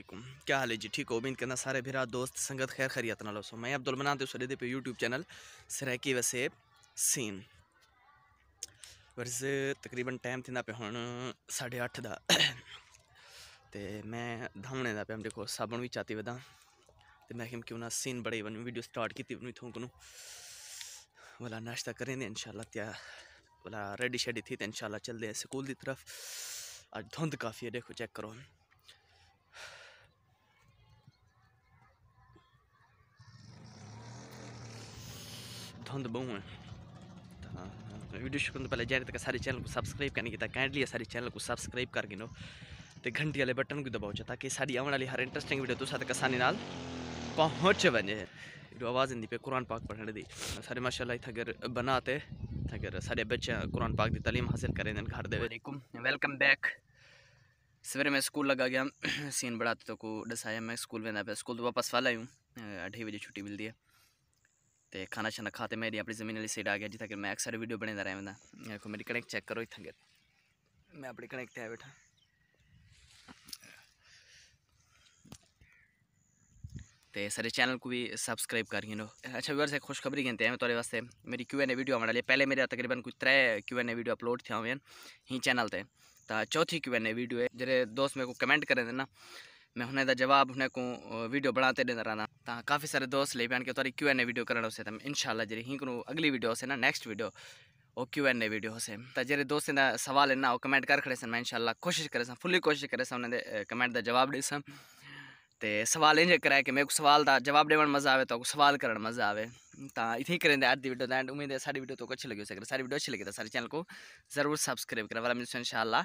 असलम क्या हाल है जी ठीक हो उम्मीद करना सारे भीरा दोस्त संगत खैर खैरियत ना सो मैं अब्दुल मनाते तो सरीदे पे यूट्यूब चैनल सरैकी वसे सीन वर्स तकरीबन टाइम थी पे हूँ साढ़े अठ का तो मैं धामने का पे देखो साबुन भी चाती बदा तो मैं क्यों ना सीन बड़े वन वीडियो स्टार्ट की वन थों वाला नाश्ता करें इनशाला त्या वाला रेडी शेडी थी तो इनशाला चलते हैं स्कूल की तरफ आज धुंध काफ़ी है देखो चेक करो धुंध बहु वीडियो शुरू पहले जाने तक तो सारे चैनल को सब्सक्राइब करने की काइंडली सारे चैनल को सब्सक्राइब करके नो तो घंटी वाले बटन को दबाओ ताकि सारी आने वाली हर इंटरेस्टिंग वीडियो तो साथ आसानी नाल पहुँच बने आवाज़ इंदी पे कुरान पाक पढ़ने दी सारे माशाल्लाह इतना अगर बनाते अगर सारे बच्चे कुरान पाक की तालीम हासिल करें घर देवेकुम वेलकम बैक सवेरे मैं स्कूल लगा गया सीन बढ़ाते तो को दसाया मैं स्कूल वेंदा पे स्कूल तो वापस वाला हूँ अढ़ाई बजे छुट्टी मिलती है ते खाना शाना खाते मेरी अपनी जमीन वाली साइड आ गया जित्थै मैं अक्सर वीडियो बने दा रहा देखो मेरी कनेक्ट चेक करो इत्थें गए मैं अपनी कनेक्ट है बैठा तो सारे चैनल को भी सब्सक्राइब कर नो अच्छा व्यूअर्स एक खुशखबरी कहते हैं थोड़े वास्ते मेरी क्यू एन ए वीडियो हमारे पहले मेरा तकरीबन कुछ त्रै Q N A video upload थे हुए हैं ही चैनल से चौथी क्यू एन ए वीडियो है जरे दोस्त मेरे को कमेंट करें ना मैं हुन जवाब हुन को वीडियो बनाते ॾींदा रहंदा ता काफ़ी सारे दोस्त लही पिया आहिनि की क्यू एन ए वीडियो करणु हुजे इनशाला जी हींकरू अगली वीडियो हुसे ना नेक्स्ट वीडियो और क्यू एन ए वीडियो हुसे त जहिड़े दोस्त जा सवाल आहिनि न उहो कमेंट कर खड़े मां इनशाला कोशिशि करे सां फुली कोशिशि करे सां कमेंट का जवाब ॾिसमि ते सवाल इंज कराए की मेरे को सवाल का जवाब देवण मज़ा आए तो सवाल करण मज़ा आवे तो इतनी करें आज वीडियो एंड उम्मीद है सारी वीडियो तो अच्छी लगी हो सके सारी वीडियो अच्छी लगी तो सारे चैनल को ज़रूर सब्सक्राइब करें वाला मिलते हैं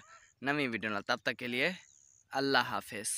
नवी वीडियो तब तक के लिए अल्लाह हाफिज़